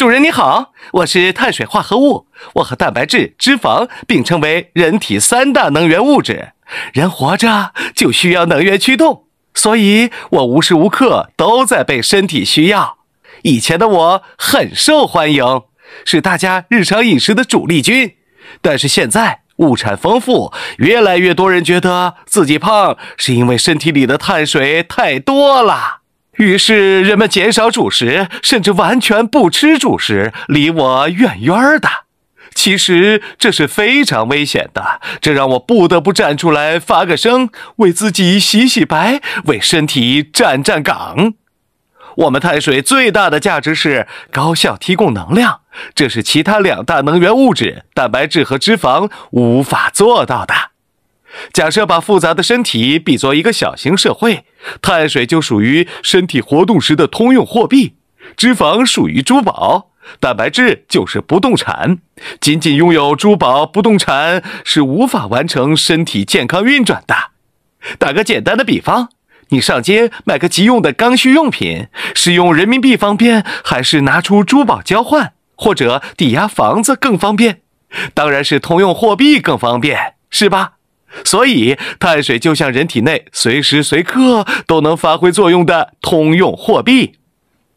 主人你好，我是碳水化合物，我和蛋白质、脂肪并称为人体三大能源物质。人活着就需要能源驱动，所以我无时无刻都在被身体需要。以前的我很受欢迎，是大家日常饮食的主力军。但是现在物产丰富，越来越多人觉得自己胖是因为身体里的碳水太多了。于是，人们减少主食，甚至完全不吃主食，离我远远的。其实这是非常危险的，这让我不得不站出来发个声，为自己洗洗白，为身体站站岗。我们碳水最大的价值是高效提供能量，这是其他两大能源物质——蛋白质和脂肪无法做到的。假设把复杂的身体比作一个小型社会，碳水就属于身体活动时的通用货币，脂肪属于珠宝，蛋白质就是不动产。仅仅拥有珠宝不动产是无法完成身体健康运转的。打个简单的比方，你上街买个急用的刚需用品，是用人民币方便，还是拿出珠宝交换，或者抵押房子更方便？当然是通用货币更方便，是吧？所以，碳水就像人体内随时随刻都能发挥作用的通用货币。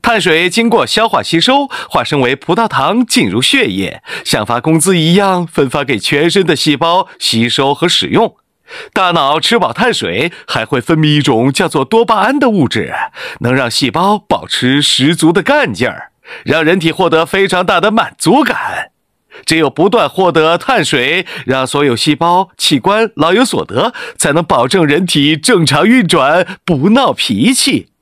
碳水经过消化吸收，化身为葡萄糖进入血液，像发工资一样分发给全身的细胞吸收和使用。大脑吃饱碳水，还会分泌一种叫做多巴胺的物质，能让细胞保持十足的干劲儿，让人体获得非常大的满足感。只有不断获得碳水，让所有细胞器官老有所得，才能保证人体正常运转，不闹脾气。